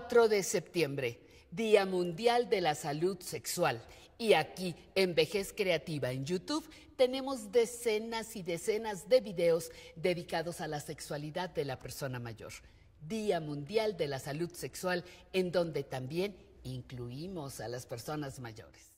4 de septiembre, Día Mundial de la Salud Sexual. Y aquí, en Vejez Creativa, en YouTube, tenemos decenas y decenas de videos dedicados a la sexualidad de la persona mayor. Día Mundial de la Salud Sexual, en donde también incluimos a las personas mayores.